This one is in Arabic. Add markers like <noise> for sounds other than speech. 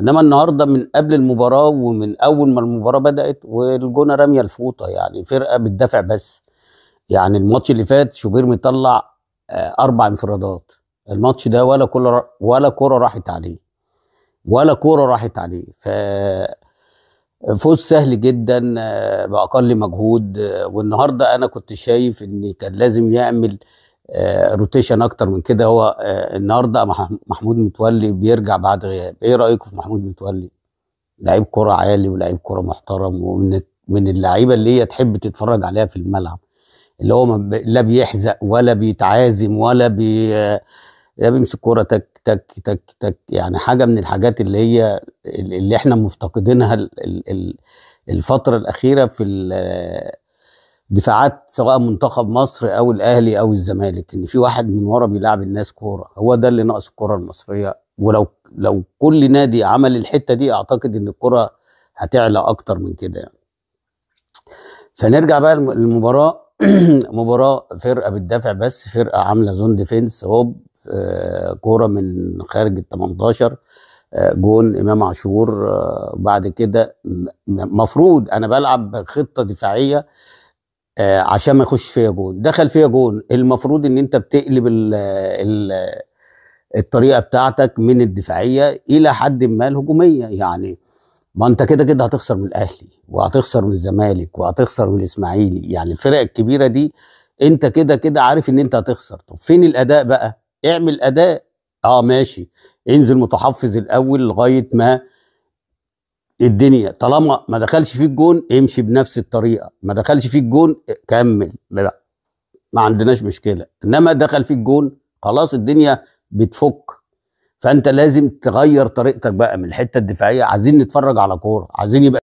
انما النهارده من قبل المباراه ومن اول ما المباراه بدات والجونه راميه الفوطه يعني فرقه بتدافع بس يعني الماتش اللي فات شوبير مطلع آه، اربع انفرادات الماتش ده ولا كل ولا كره راحت عليه ولا كره راحت عليه ف فوز سهل جدا آه، باقل مجهود آه، والنهارده انا كنت شايف ان كان لازم يعمل روتيشن آه، اكتر من كده هو آه، النهارده محمود متولي بيرجع بعد غياب ايه رايكم في محمود متولي لعيب كره عالي ولعيب كره محترم ومن من اللعيبه اللي هي تحب تتفرج عليها في الملعب اللي هو لا بيحزق ولا بيتعازم ولا بي يا بيمسك كوره تك تك تك تك يعني حاجه من الحاجات اللي هي اللي احنا مفتقدينها الفتره الاخيره في دفاعات سواء منتخب مصر او الاهلي او الزمالك ان في واحد من ورا بيلعب الناس كوره هو ده اللي ناقص الكره المصريه ولو لو كل نادي عمل الحته دي اعتقد ان الكره هتعلى اكتر من كده يعني. فنرجع بقى للمباراه <clears throat> مباراه فرقه بتدافع بس فرقه عامله زون ديفنس هوب آه، كوره من خارج ال 18 آه، جون امام عاشور آه، بعد كده مفروض انا بلعب خطه دفاعيه آه عشان ما يخش فيها جون دخل فيها جون المفروض ان انت بتقلب الـ الـ الطريقه بتاعتك من الدفاعيه الى حد ما الهجوميه يعني ما انت كده كده هتخسر من الاهلي وهتخسر من الزمالك وهتخسر من الاسماعيلي يعني الفرق الكبيره دي انت كده كده عارف ان انت هتخسر طب فين الاداء بقى اعمل اداء اه ماشي انزل متحفظ الاول لغايه ما الدنيا طالما ما دخلش فيه الجون امشي بنفس الطريقه ما دخلش فيه الجون كمل لا ما عندناش مشكله انما دخل فيه الجون خلاص الدنيا بتفك فانت لازم تغير طريقتك بقى من الحته الدفاعيه عايزين نتفرج على كوره عايزين يبقى